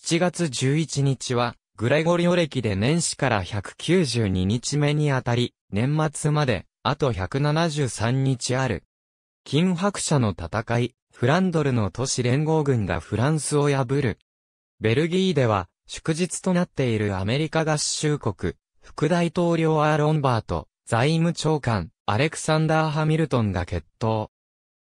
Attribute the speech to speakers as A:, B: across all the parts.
A: 7月11日は、グレゴリオ歴で年始から192日目にあたり、年末まで、あと173日ある。金白者の戦い、フランドルの都市連合軍がフランスを破る。ベルギーでは、祝日となっているアメリカ合衆国、副大統領アーロンバート、財務長官、アレクサンダー・ハミルトンが決闘。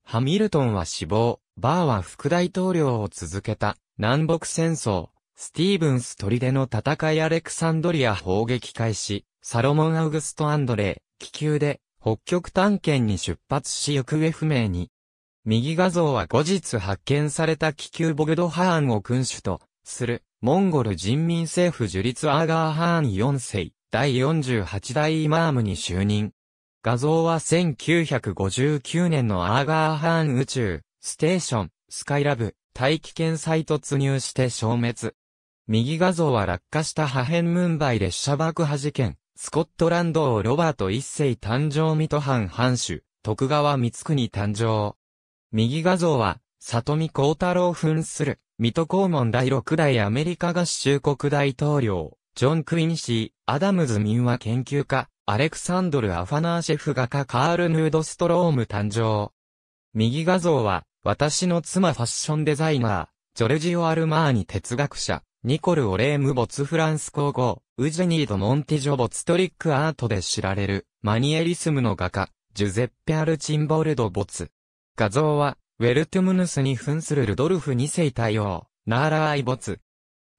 A: ハミルトンは死亡、バーは副大統領を続けた。南北戦争、スティーブンス砦の戦いアレクサンドリア砲撃開始、サロモン・アウグスト・アンドレイ、気球で、北極探検に出発し行方不明に。右画像は後日発見された気球ボグドハーンを君主と、する、モンゴル人民政府樹立アーガーハーン4世、第48代イマームに就任。画像は1959年のアーガーハーン宇宙、ステーション、スカイラブ、大気圏再突入して消滅。右画像は落下した破片ムンバイ列車爆破事件、スコットランド王ロバート一世誕生ミトハン藩主、徳川光国誕生。右画像は、里見光太郎扮する、コ戸モ門第六代アメリカ合衆国大統領、ジョン・クインシー、アダムズ民話研究家、アレクサンドル・アファナーシェフ画家カール・ヌードストローム誕生。右画像は、私の妻ファッションデザイナー、ジョルジオ・アルマーニ哲学者、ニコル・オレーム・ボツフランス皇后、ウジェニード・モンティジョ・ボツトリック・アートで知られる、マニエリスムの画家、ジュゼッペ・アルチンボルド・ボツ。画像は、ウェルトゥムヌスに扮するルドルフ2世対応、ナーラーイ・ボツ。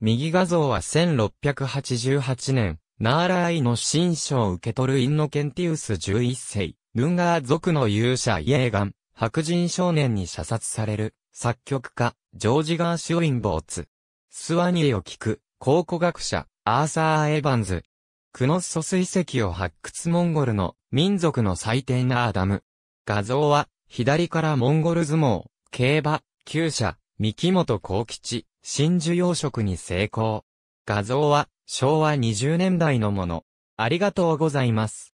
A: 右画像は1688年、ナーラーイの新書を受け取るインノケンティウス11世、ヌンガー族の勇者イエーガン、白人少年に射殺される、作曲家、ジョージ・ガーシュウィン・ボーツ。スワニーを聞く、考古学者、アーサー・エヴァンズ。クノッソス遺跡を発掘モンゴルの民族の祭典アーダム。画像は、左からモンゴル相撲、競馬、厩舎、三木本幸吉、真珠養殖に成功。画像は、昭和20年代のもの。ありがとうございます。